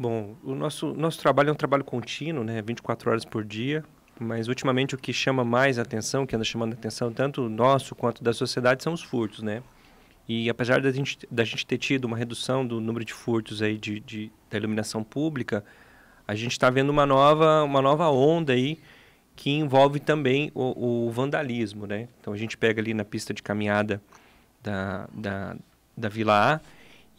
Bom, o nosso, nosso trabalho é um trabalho contínuo, né? 24 horas por dia, mas ultimamente o que chama mais atenção, que anda chamando atenção tanto nosso quanto da sociedade, são os furtos, né? E apesar da gente, da gente ter tido uma redução do número de furtos aí de, de da iluminação pública, a gente está vendo uma nova, uma nova onda aí que envolve também o, o, vandalismo, né? Então a gente pega ali na pista de caminhada da, da, da Vila A,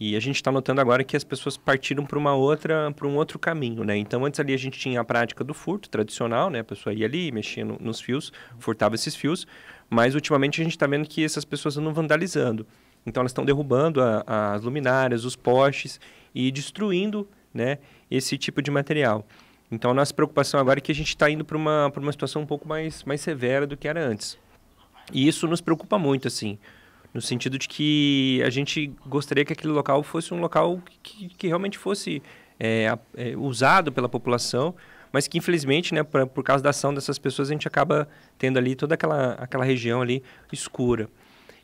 e a gente está notando agora que as pessoas partiram para uma outra, para um outro caminho, né? Então antes ali a gente tinha a prática do furto tradicional, né? A pessoa ia ali, mexia no, nos fios, furtava esses fios, mas ultimamente a gente está vendo que essas pessoas andam vandalizando. Então elas estão derrubando a, a, as luminárias, os postes e destruindo, né? Esse tipo de material. Então a nossa preocupação agora é que a gente está indo para uma, uma situação um pouco mais, mais severa do que era antes. E isso nos preocupa muito, assim no sentido de que a gente gostaria que aquele local fosse um local que, que realmente fosse é, é, usado pela população, mas que infelizmente, né, pra, por causa da ação dessas pessoas, a gente acaba tendo ali toda aquela, aquela região ali escura.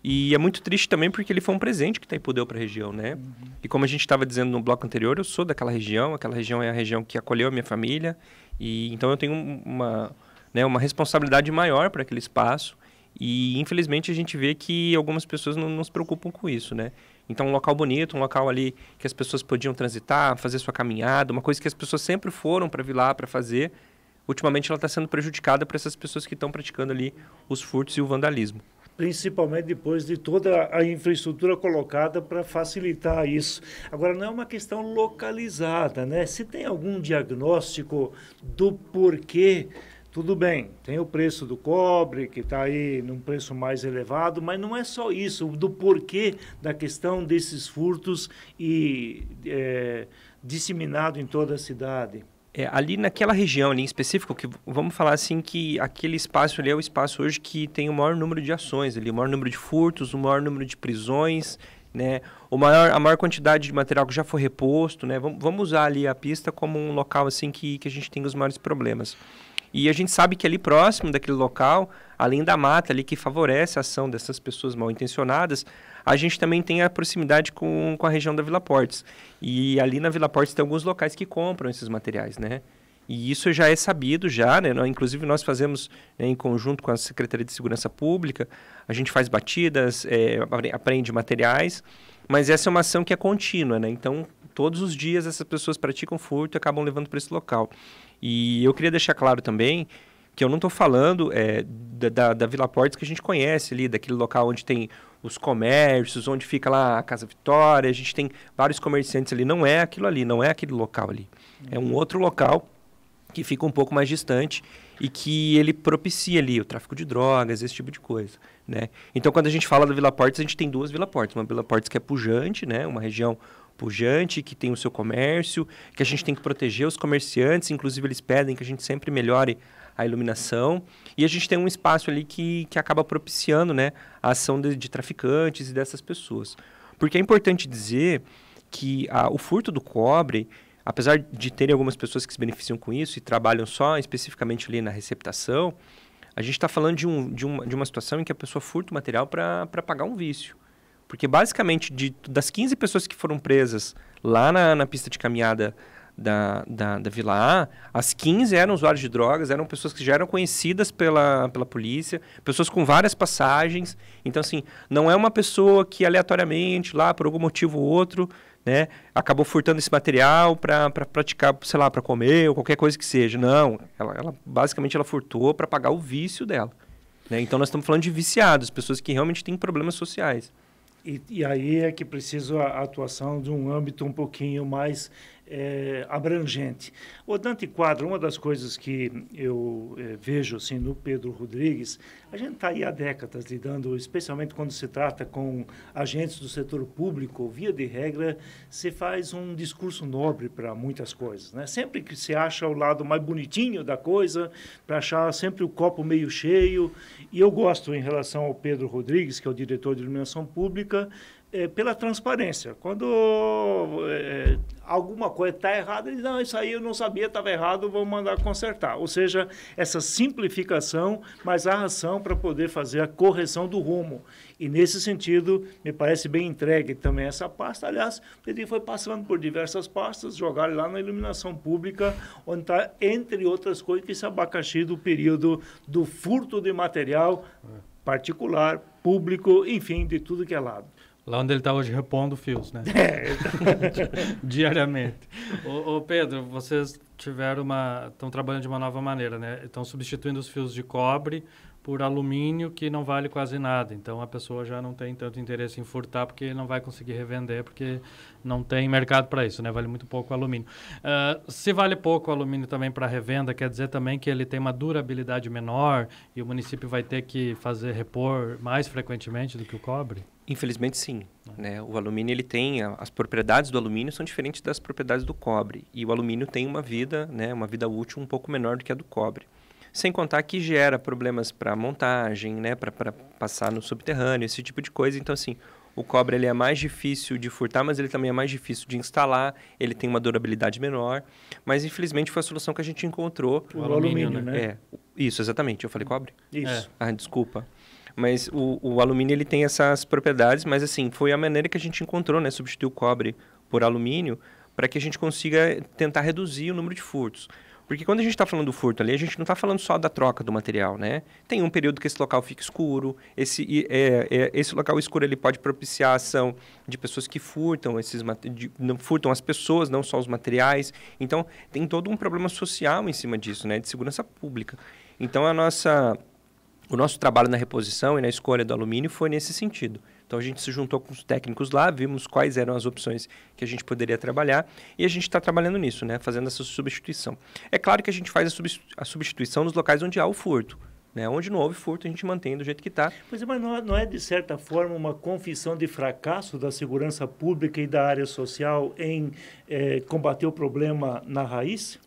E é muito triste também porque ele foi um presente que Itaipu deu para a região, né? Uhum. E como a gente estava dizendo no bloco anterior, eu sou daquela região, aquela região é a região que acolheu a minha família, e então eu tenho uma, né, uma responsabilidade maior para aquele espaço. E infelizmente a gente vê que algumas pessoas não, não se preocupam com isso, né? Então, um local bonito, um local ali que as pessoas podiam transitar, fazer sua caminhada, uma coisa que as pessoas sempre foram para vir lá para fazer. Ultimamente, ela está sendo prejudicada para essas pessoas que estão praticando ali os furtos e o vandalismo. Principalmente depois de toda a infraestrutura colocada para facilitar isso. Agora, não é uma questão localizada, né? Se tem algum diagnóstico do porquê tudo bem, tem o preço do cobre, que está aí num preço mais elevado, mas não é só isso, do porquê da questão desses furtos e é, disseminado em toda a cidade. É, ali naquela região ali em específico, que vamos falar assim que aquele espaço ali é o espaço hoje que tem o maior número de ações ali, o maior número de furtos, o maior número de prisões, né? O maior, a maior quantidade de material que já foi reposto, né? Vamos, vamos usar ali a pista como um local assim que, que a gente tem os maiores problemas. E a gente sabe que ali próximo daquele local, além da mata ali que favorece a ação dessas pessoas mal intencionadas, a gente também tem a proximidade com, com a região da Vila Portes. E ali na Vila Portes tem alguns locais que compram esses materiais, né? E isso já é sabido já, né? Inclusive nós fazemos né, em conjunto com a Secretaria de Segurança Pública, a gente faz batidas, é, aprende materiais, mas essa é uma ação que é contínua, né? Então todos os dias essas pessoas praticam furto e acabam levando para esse local. E eu queria deixar claro também que eu não estou falando é, da, da Vila Portes que a gente conhece ali, daquele local onde tem os comércios, onde fica lá a Casa Vitória, a gente tem vários comerciantes ali. Não é aquilo ali, não é aquele local ali. Uhum. É um outro local que fica um pouco mais distante e que ele propicia ali o tráfico de drogas, esse tipo de coisa, né? Então, quando a gente fala da Vila Portes, a gente tem duas Vila Portes. Uma Vila Portes que é pujante, né? Uma região pujante, que tem o seu comércio, que a gente tem que proteger os comerciantes, inclusive eles pedem que a gente sempre melhore a iluminação. E a gente tem um espaço ali que, que acaba propiciando né, a ação de, de traficantes e dessas pessoas. Porque é importante dizer que a, o furto do cobre, apesar de terem algumas pessoas que se beneficiam com isso e trabalham só especificamente ali na receptação, a gente está falando de, um, de, uma, de uma situação em que a pessoa furta o material para pagar um vício. Porque basicamente de, das 15 pessoas que foram presas lá na, na pista de caminhada da, da, da, Vila A, as 15 eram usuários de drogas, eram pessoas que já eram conhecidas pela, pela polícia, pessoas com várias passagens. Então, assim, não é uma pessoa que aleatoriamente, lá, por algum motivo ou outro, né, acabou furtando esse material para pra praticar, sei lá, para comer ou qualquer coisa que seja. Não, ela, ela basicamente ela furtou para pagar o vício dela. Né? Então, nós estamos falando de viciados, pessoas que realmente têm problemas sociais. E, aí é que precisa a atuação de um âmbito um pouquinho mais é, abrangente. O Dante Quadro, uma das coisas que eu é, vejo assim no Pedro Rodrigues, a gente está aí há décadas lidando, especialmente quando se trata com agentes do setor público, via de regra, se faz um discurso nobre para muitas coisas, né? Sempre que se acha o lado mais bonitinho da coisa, para achar sempre o copo meio cheio. E eu gosto em relação ao Pedro Rodrigues, que é o diretor de iluminação pública, é, pela transparência. Quando é, alguma coisa está errada, ele diz, não, isso aí eu não sabia, estava errado, vou mandar consertar. Ou seja, essa simplificação, mas a ação para poder fazer a correção do rumo. E nesse sentido, me parece bem entregue também essa pasta. Aliás, ele foi passando por diversas pastas, jogaram lá na iluminação pública, onde está, entre outras coisas, esse abacaxi do período do furto de material é. particular, público, enfim, de tudo que é lado. Lá onde ele está hoje, repondo fios, né? É, Diariamente. O Pedro, vocês tiveram uma... Estão trabalhando de uma nova maneira, né? Estão substituindo os fios de cobre por alumínio que não vale quase nada. Então a pessoa já não tem tanto interesse em furtar porque não vai conseguir revender porque não tem mercado para isso, né? Vale muito pouco o alumínio. Uh, se vale pouco o alumínio também para revenda, quer dizer também que ele tem uma durabilidade menor e o município vai ter que fazer repor mais frequentemente do que o cobre? Infelizmente sim. Ah. Né? O alumínio ele tem a, as propriedades do alumínio são diferentes das propriedades do cobre e o alumínio tem uma vida, né, uma vida útil um pouco menor do que a do cobre. Sem contar que gera problemas para montagem, né, para passar no subterrâneo, esse tipo de coisa. Então, assim, o cobre ele é mais difícil de furtar, mas ele também é mais difícil de instalar, ele tem uma durabilidade menor. Mas, infelizmente, foi a solução que a gente encontrou. O, o alumínio, alumínio, né? É, isso, exatamente. Eu falei cobre? Isso. É. Ah, desculpa mas o, o, alumínio ele tem essas propriedades, mas assim, foi a maneira que a gente encontrou, né, substituir o cobre por alumínio para que a gente consiga tentar reduzir o número de furtos. Porque quando a gente está falando do furto ali, a gente não está falando só da troca do material, né? Tem um período que esse local fica escuro, esse, é, é, esse local escuro ele pode propiciar a ação de pessoas que furtam esses de, não, furtam as pessoas, não só os materiais. Então, tem todo um problema social em cima disso, né? De segurança pública. Então, a nossa o nosso trabalho na reposição e na escolha do alumínio foi nesse sentido. Então a gente se juntou com os técnicos lá, vimos quais eram as opções que a gente poderia trabalhar e a gente está trabalhando nisso, né? Fazendo essa substituição. É claro que a gente faz a, substituição nos locais onde há o furto. Né? Onde não houve furto, a gente mantém do jeito que está. Pois é, mas não, é, não é, de certa forma, uma confissão de fracasso da segurança pública e da área social em eh, combater o problema na raiz?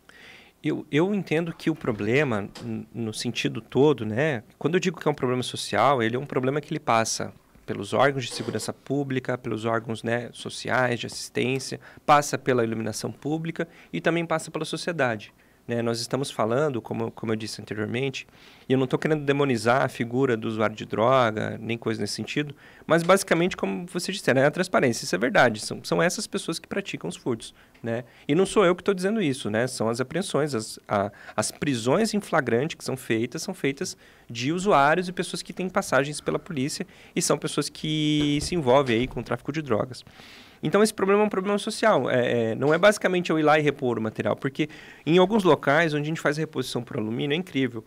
Eu, eu entendo que o problema, no sentido todo, né? Quando eu digo que é um problema social, ele é um problema que ele passa pelos órgãos de segurança pública, pelos órgãos né, sociais de assistência, passa pela iluminação pública e também passa pela sociedade. Né, nós estamos falando, como, como eu disse anteriormente, e eu não estou querendo demonizar a figura do usuário de droga, nem coisa nesse sentido, mas basicamente, como você disse, né, é a transparência, isso é verdade, são, são essas pessoas que praticam os furtos. Né? E não sou eu que estou dizendo isso, né? são as apreensões, as, a, as prisões em flagrante que são feitas, são feitas de usuários e pessoas que têm passagens pela polícia e são pessoas que se envolvem aí com o tráfico de drogas. Então, esse problema é um problema social. É, é, não é basicamente eu ir lá e repor o material, porque em alguns locais onde a gente faz reposição por alumínio é incrível.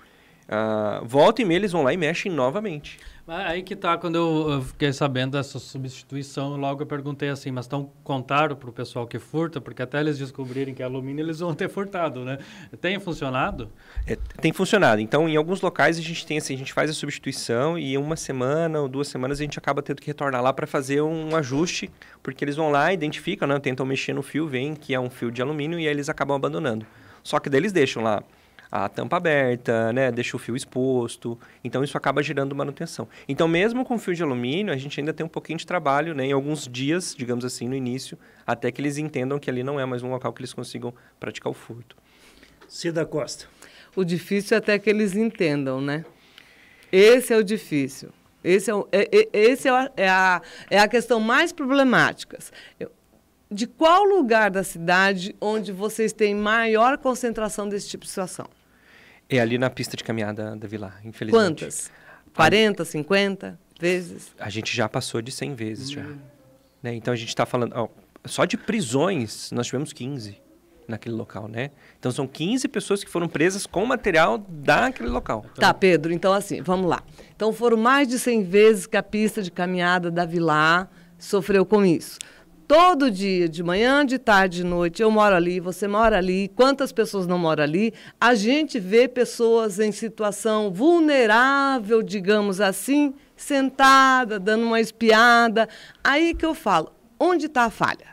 Uh, volta e meia, eles vão lá e mexem novamente. Aí que tá, quando eu, fiquei sabendo dessa substituição, logo eu perguntei assim, mas estão contaram para o pessoal que furta? Porque até eles descobrirem que é alumínio, eles vão ter furtado, né? Tem funcionado? É, tem funcionado. Então, em alguns locais a gente tem assim, a gente faz a substituição e uma semana ou duas semanas a gente acaba tendo que retornar lá para fazer um ajuste, porque eles vão lá, identificam, né? tentam mexer no fio, veem que é um fio de alumínio e aí eles acabam abandonando. Só que daí eles deixam lá a tampa aberta, né? Deixa o fio exposto. Então isso acaba gerando manutenção. Então mesmo com fio de alumínio, a gente ainda tem um pouquinho de trabalho, né? Em alguns dias, digamos assim, no início, até que eles entendam que ali não é mais um local que eles consigam praticar o furto. Cida Costa. O difícil é até que eles entendam, né? Esse é o difícil. Esse é, o, é, é esse é, a, é, a, é a questão mais problemática. Eu, de qual lugar da cidade onde vocês têm maior concentração desse tipo de situação? É ali na pista de caminhada da Vila, infelizmente. Quantas? 40, 50 vezes? A gente já passou de 100 vezes hum. já. Né? Então a gente está falando. Ó, só de prisões nós tivemos 15 naquele local, né? Então são 15 pessoas que foram presas com material daquele local. Tá, então Pedro, então assim, vamos lá. Então foram mais de 100 vezes que a pista de caminhada da Vila sofreu com isso todo dia, de manhã, de tarde, de noite, eu moro ali, você mora ali, quantas pessoas não moram ali, a gente vê pessoas em situação vulnerável, digamos assim, sentada, dando uma espiada. Aí que eu falo, onde está a falha?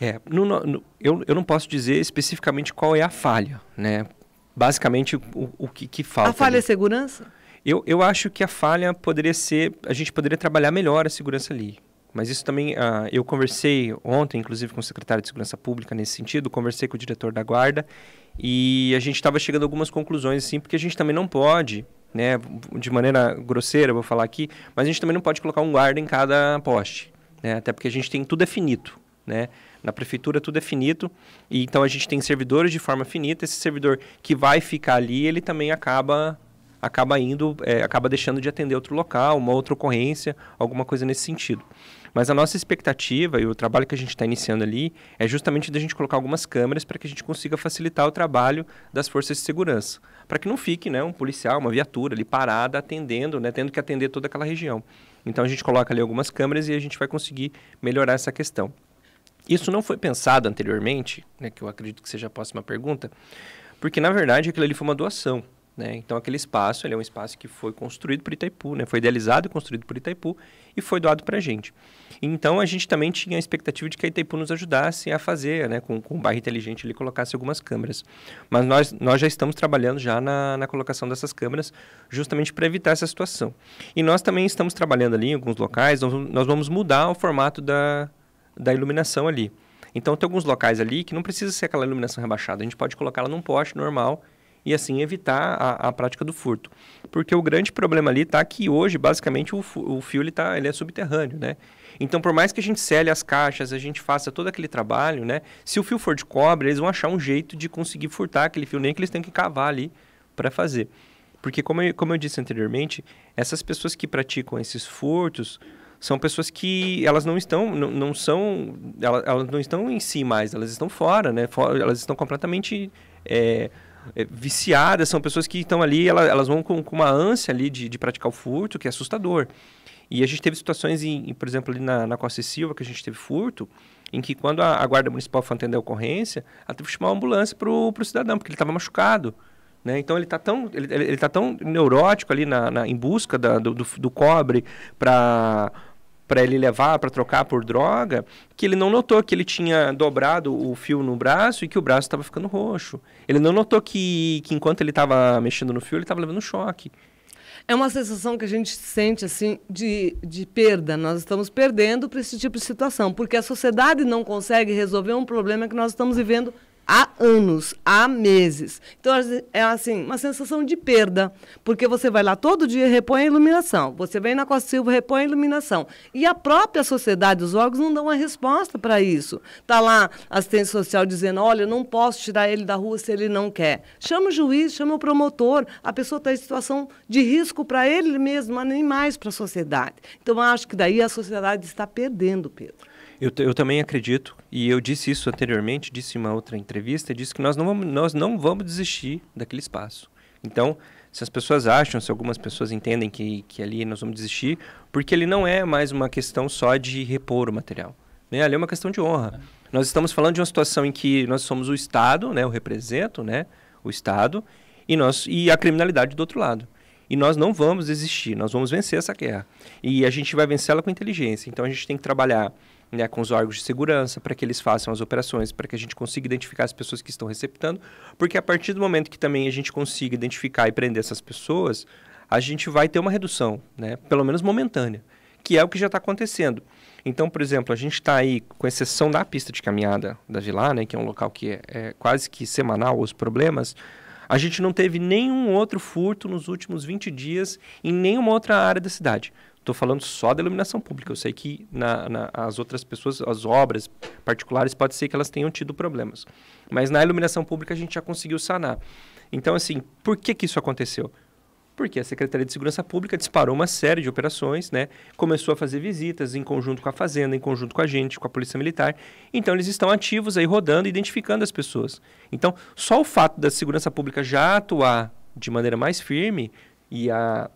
É, no, no, eu, eu não posso dizer especificamente qual é a falha, né? Basicamente, o, o que, que falta. A falha ali. é né? segurança? Eu, eu acho que a falha poderia ser, a gente poderia trabalhar melhor a segurança ali. Mas isso também, uh, eu conversei ontem, inclusive, com o secretário de Segurança Pública nesse sentido, conversei com o diretor da Guarda e a gente estava chegando a algumas conclusões, assim, porque a gente também não pode, né, de maneira grosseira, vou falar aqui, mas a gente também não pode colocar um guarda em cada poste, né, até porque a gente tem tudo é finito, né, na prefeitura tudo é finito, e então a gente tem servidores de forma finita, esse servidor que vai ficar ali, ele também acaba acaba indo, é, acaba deixando de atender outro local, uma outra ocorrência, alguma coisa nesse sentido. Mas a nossa expectativa e o trabalho que a gente está iniciando ali é justamente da gente colocar algumas câmeras para que a gente consiga facilitar o trabalho das forças de segurança. Para que não fique né, um policial, uma viatura ali parada atendendo, né, tendo que atender toda aquela região. Então a gente coloca ali algumas câmeras e a gente vai conseguir melhorar essa questão. Isso não foi pensado anteriormente, né, que eu acredito que seja a próxima pergunta, porque na verdade aquilo ali foi uma doação. Né? Então, aquele espaço é um espaço que foi construído por Itaipu, né? foi idealizado e construído por Itaipu e foi doado para a gente. Então, a gente também tinha a expectativa de que a Itaipu nos ajudasse a fazer, né? com, com o bairro inteligente, ele colocasse algumas câmeras. Mas nós, nós já estamos trabalhando já na, na colocação dessas câmeras, justamente para evitar essa situação. E nós também estamos trabalhando ali em alguns locais, nós, nós vamos mudar o formato da, da iluminação ali. Então, tem alguns locais ali que não precisa ser aquela iluminação rebaixada, a gente pode colocá-la num poste normal e assim evitar a, a prática do furto. Porque o grande problema ali está que hoje, basicamente, o, o fio ele tá, ele é subterrâneo, né? Então, por mais que a gente cele as caixas, a gente faça todo aquele trabalho, né? Se o fio for de cobre, eles vão achar um jeito de conseguir furtar aquele fio, nem que eles tenham que cavar ali para fazer. Porque, como eu, como eu disse anteriormente, essas pessoas que praticam esses furtos são pessoas que elas não estão, não, não são, elas, elas, não estão em si mais, elas estão fora, né? Fora, elas estão completamente... É, é, viciadas, são pessoas que estão ali, elas, elas vão com, com, uma ânsia ali de, de, praticar o furto, que é assustador. E a gente teve situações, em, em por exemplo, ali na, na Costa Silva, que a gente teve furto, em que quando a, a guarda municipal foi atender a ocorrência, ela teve que chamar uma ambulância para o cidadão, porque ele estava machucado. Né? Então ele está tão, ele, ele tá tão neurótico ali na, na em busca da, do, do, do cobre para para ele levar para trocar por droga, que ele não notou que ele tinha dobrado o fio no braço e que o braço estava ficando roxo. Ele não notou que, que enquanto ele estava mexendo no fio, ele estava levando choque. É uma sensação que a gente sente assim de, de perda. Nós estamos perdendo para esse tipo de situação, porque a sociedade não consegue resolver um problema que nós estamos vivendo há anos, há meses. Então é assim, uma sensação de perda, porque você vai lá todo dia e repõe a iluminação. Você vem na Costa Silva, repõe a iluminação. E a própria sociedade, os órgãos não dão uma resposta para isso. Tá lá a assistência social dizendo: "Olha, não posso tirar ele da rua se ele não quer". Chama o juiz, chama o promotor. A pessoa está em situação de risco para ele mesmo, mas nem mais para a sociedade. Então acho que daí a sociedade está perdendo, Pedro. Eu, eu também acredito, e eu disse isso anteriormente, disse em uma outra entrevista, disse que nós não vamos, nós não vamos desistir daquele espaço. Então, se as pessoas acham, se algumas pessoas entendem que, que ali nós vamos desistir, porque ele não é mais uma questão só de repor o material. Né? Ali é uma questão de honra. É. Nós estamos falando de uma situação em que nós somos o Estado, né? eu represento né? o Estado, e, nós, e a criminalidade do outro lado. E nós não vamos desistir, nós vamos vencer essa guerra. E a gente vai vencê-la com inteligência. Então a gente tem que trabalhar né, com os órgãos de segurança, para que eles façam as operações, para que a gente consiga identificar as pessoas que estão receptando, porque a partir do momento que também a gente consiga identificar e prender essas pessoas, a gente vai ter uma redução, né, pelo menos momentânea, que é o que já está acontecendo. Então, por exemplo, a gente está aí, com exceção da pista de caminhada da Vilar, né, que é um local que é, é quase que semanal os problemas, a gente não teve nenhum outro furto nos últimos 20 dias em nenhuma outra área da cidade. Estou falando só da iluminação pública. Eu sei que na, na, as outras pessoas, as obras particulares, pode ser que elas tenham tido problemas. Mas na iluminação pública a gente já conseguiu sanar. Então, assim, por que, que isso aconteceu? porque a Secretaria de Segurança Pública disparou uma série de operações, né? Começou a fazer visitas em conjunto com a Fazenda, em conjunto com a gente, com a Polícia Militar. Então eles estão ativos aí rodando, identificando as pessoas. Então, só o fato da segurança pública já atuar de maneira mais firme e a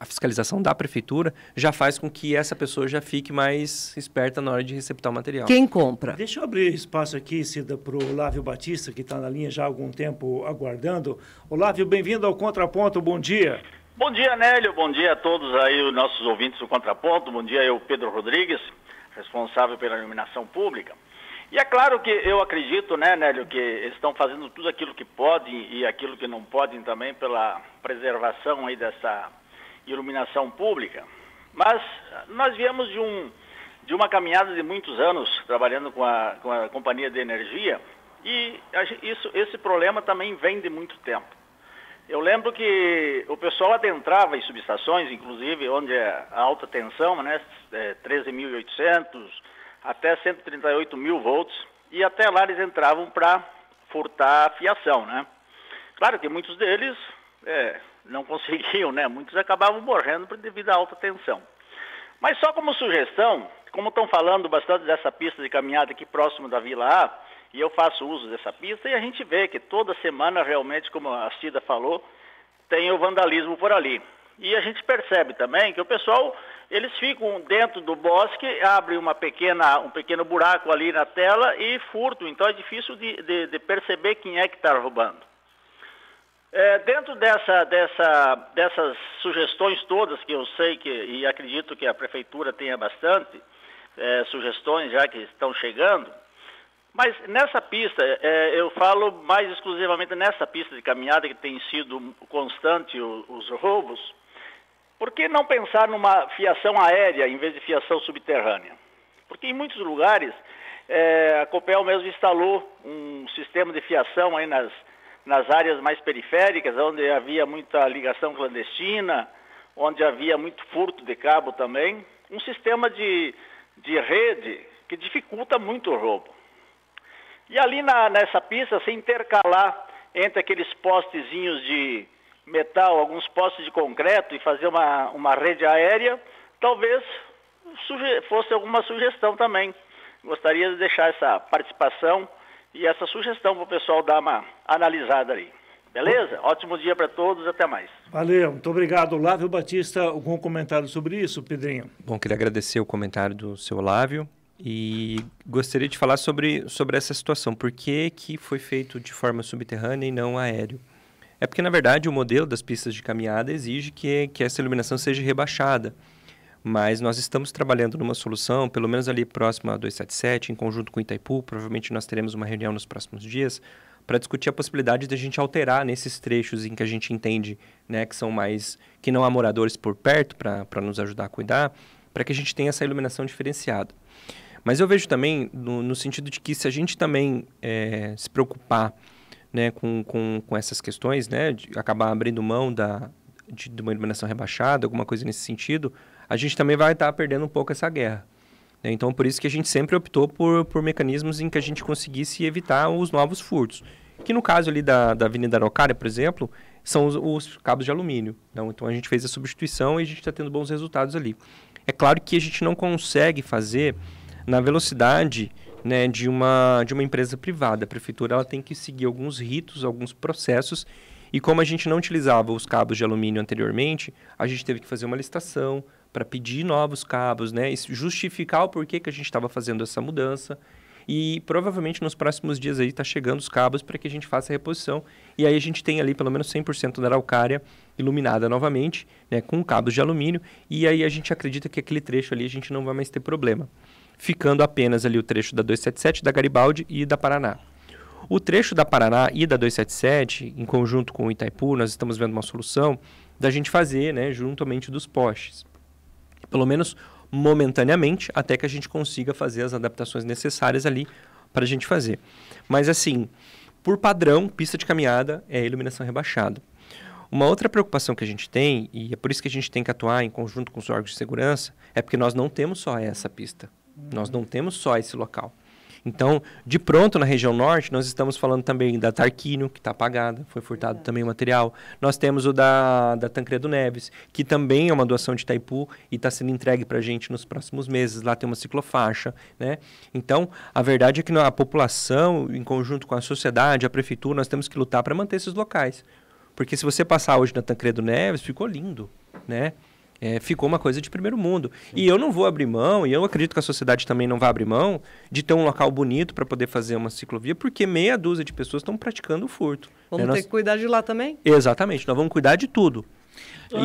a fiscalização da prefeitura já faz com que essa pessoa já fique mais esperta na hora de receptar o material. Quem compra? Deixa eu abrir espaço aqui, Cida, para o Lávio Batista, que está na linha já há algum tempo aguardando. Olávio, bem-vindo ao Contraponto, bom dia. Bom dia, Nélio, bom dia a todos aí, os nossos ouvintes do Contraponto, bom dia eu, Pedro Rodrigues, responsável pela iluminação pública. E é claro que eu acredito, né, Nélio, que eles estão fazendo tudo aquilo que podem e aquilo que não podem também pela preservação aí dessa iluminação pública, mas nós viemos de, um, de uma caminhada de muitos anos trabalhando com a, com a companhia de energia e isso, esse problema também vem de muito tempo. Eu lembro que o pessoal adentrava em subestações, inclusive onde é a alta tensão, né, 13.800 é, até 138 mil volts, e até lá eles entravam para furtar a fiação, né? Claro que muitos deles é, não conseguiam, né? Muitos acabavam morrendo devido à alta tensão. Mas só como sugestão, como estão falando bastante dessa pista de caminhada aqui próximo da Vila A, e eu faço uso dessa pista, e a gente vê que toda semana, realmente, como a Cida falou, tem o vandalismo por ali. E a gente percebe também que o pessoal, eles ficam dentro do bosque, abrem uma pequena, um pequeno buraco ali na tela e furtam. Então é difícil de, de, de perceber quem é que está roubando. É, dentro dessa, dessa, dessas sugestões todas que eu sei que, e acredito que a prefeitura tenha bastante é, sugestões já que estão chegando, mas nessa pista, é, eu falo mais exclusivamente nessa pista de caminhada que tem sido constante o, os roubos, por que não pensar numa fiação aérea em vez de fiação subterrânea? Porque em muitos lugares é, a Copel mesmo instalou um sistema de fiação aí nas, nas áreas mais periféricas, onde havia muita ligação clandestina, onde havia muito furto de cabo também, um sistema de, de rede que dificulta muito o roubo. E ali na, nessa pista se intercalar entre aqueles postezinhos de metal, alguns postes de concreto e fazer uma, uma rede aérea, talvez fosse alguma sugestão também. Gostaria de deixar essa participação e essa sugestão para o pessoal dar uma analisada aí, Beleza? Ótimo dia para todos, até mais. Valeu, muito obrigado, Lávio Batista. Algum comentário sobre isso, Pedrinho? Bom, queria agradecer o comentário do seu Lávio e gostaria de falar sobre, sobre essa situação. Por que, que foi feito de forma subterrânea e não aéreo? É porque, na verdade, o modelo das pistas de caminhada exige que, que essa iluminação seja rebaixada. Mas nós estamos trabalhando numa solução, pelo menos ali próxima a 277, em conjunto com Itaipu. Provavelmente nós teremos uma reunião nos próximos dias para discutir a possibilidade de a gente alterar nesses trechos em que a gente entende né, que são mais que não há moradores por perto para nos ajudar a cuidar, para que a gente tenha essa iluminação diferenciada. Mas eu vejo também no, no sentido de que se a gente também é, se preocupar né, com, com, com essas questões, né, de acabar abrindo mão da, de, de uma iluminação rebaixada, alguma coisa nesse sentido, a gente também vai estar tá perdendo um pouco essa guerra. Né? Então, por isso que a gente sempre optou por, por mecanismos em que a gente conseguisse evitar os novos furtos. Que no caso ali da, da Avenida Araucária, por exemplo, são os, os cabos de alumínio. Então, então, a gente fez a substituição e a gente está tendo bons resultados ali. É claro que a gente não consegue fazer na velocidade né, de, uma, de uma empresa privada. A prefeitura ela tem que seguir alguns ritos, alguns processos e como a gente não utilizava os cabos de alumínio anteriormente, a gente teve que fazer uma licitação, para pedir novos cabos, né? justificar o porquê que a gente estava fazendo essa mudança. E provavelmente nos próximos dias aí está chegando os cabos para que a gente faça a reposição. E aí a gente tem ali pelo menos 100% da araucária iluminada novamente, né, com cabos de alumínio. E aí a gente acredita que aquele trecho ali a gente não vai mais ter problema. Ficando apenas ali o trecho da 277, da Garibaldi e da Paraná. O trecho da Paraná e da 277, em conjunto com o Itaipu, nós estamos vendo uma solução da gente fazer, né, juntamente dos postes pelo menos momentaneamente, até que a gente consiga fazer as adaptações necessárias ali para a gente fazer. Mas assim, por padrão, pista de caminhada é iluminação rebaixada. Uma outra preocupação que a gente tem, e é por isso que a gente tem que atuar em conjunto com os órgãos de segurança, é porque nós não temos só essa pista. Uhum. Nós não temos só esse local. Então, de pronto, na região norte, nós estamos falando também da Tarquínio, que está apagada, foi furtado também o material. Nós temos o da, da Tancredo Neves, que também é uma doação de Itaipu e está sendo entregue para a gente nos próximos meses. Lá tem uma ciclofaixa, né? Então, a verdade é que a população, em conjunto com a sociedade, a prefeitura, nós temos que lutar para manter esses locais. Porque se você passar hoje na Tancredo Neves, ficou lindo, né? É, ficou uma coisa de primeiro mundo. E eu não vou abrir mão, e eu acredito que a sociedade também não vai abrir mão, de ter um local bonito para poder fazer uma ciclovia, porque meia dúzia de pessoas estão praticando o furto. Vamos é, ter nós... que cuidar de lá também? Exatamente, nós vamos cuidar de tudo.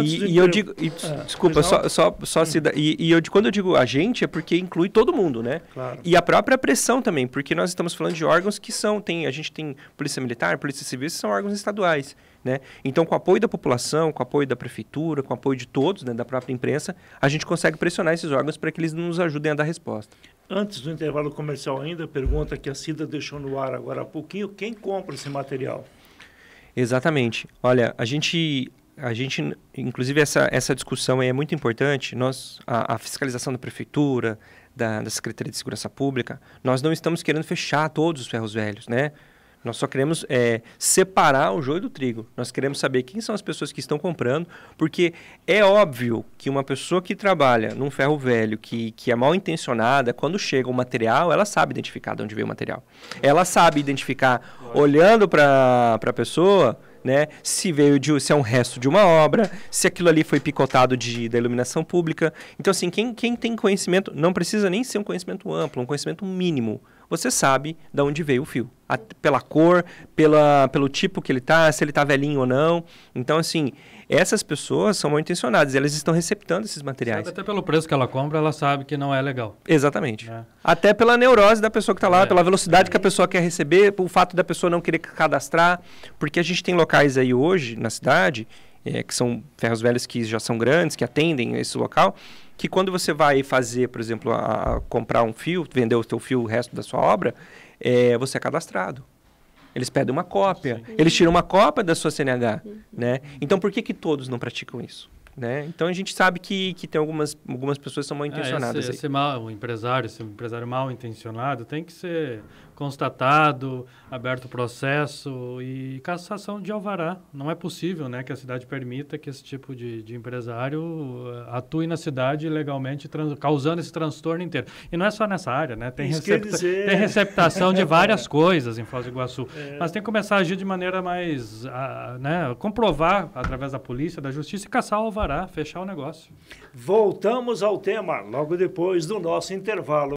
e, e eu digo, e, é, desculpa, só, só, só se e, e eu, quando eu digo a gente é porque inclui todo mundo, né? Claro. E a própria pressão também, porque nós estamos falando de órgãos que são, tem, a gente tem polícia militar, polícia civil, são órgãos estaduais. Né? Então, com o apoio da população, com o apoio da prefeitura, com o apoio de todos, né, da própria imprensa, a gente consegue pressionar esses órgãos para que eles nos ajudem a dar resposta. Antes do intervalo comercial ainda, pergunta que a Cida deixou no ar agora há pouquinho, quem compra esse material? Exatamente. Olha, a gente a gente, inclusive essa, essa discussão é muito importante. Nós, a, a fiscalização da prefeitura, da, da, Secretaria de Segurança Pública, nós não estamos querendo fechar todos os ferros velhos, né? Nós só queremos é, separar o joio do trigo. Nós queremos saber quem são as pessoas que estão comprando, porque é óbvio que uma pessoa que trabalha num ferro velho, que, que é mal intencionada, quando chega o material, ela sabe identificar de onde veio o material. Ela sabe identificar, olhando para a pessoa, né? Se veio de, se é um resto de uma obra, se aquilo ali foi picotado de, da iluminação pública. Então, assim, quem, quem tem conhecimento, não precisa nem ser um conhecimento amplo, um conhecimento mínimo você sabe de onde veio o fio. A, pela cor, pela, pelo tipo que ele tá, se ele tá velhinho ou não. Então, assim, essas pessoas são mal intencionadas, elas estão receptando esses materiais. Sabe, até pelo preço que ela compra, ela sabe que não é legal. Exatamente. É. Até pela neurose da pessoa que está lá, é. pela velocidade é. que a pessoa quer receber, o fato da pessoa não querer cadastrar. Porque a gente tem locais aí hoje na cidade, é, que são ferros velhos que já são grandes, que atendem esse local, que quando você vai fazer, por exemplo, a, a comprar um fio, vender o seu fio, o resto da sua obra, é, você é cadastrado. Eles pedem uma cópia. Sim. Eles tiram uma cópia da sua CNH, uhum. né? Então, por que, que todos não praticam isso? Né? Então, a gente sabe que, que tem algumas, algumas pessoas que são mal intencionadas. É, esse, esse mal, o empresário, esse empresário mal intencionado tem que ser constatado, aberto processo e cassação de alvará. Não é possível né, que a cidade permita que esse tipo de, de empresário eh, atue na cidade legalmente, causando esse transtorno inteiro. E não é só nessa área, né? Tem, recepta tem receptação de várias coisas em Foz do Iguaçu. É. Mas tem que começar a agir de maneira mais... A, ah, né, comprovar através da polícia, da justiça e caçar o alvará, fechar o negócio. Voltamos ao tema logo depois do nosso intervalo.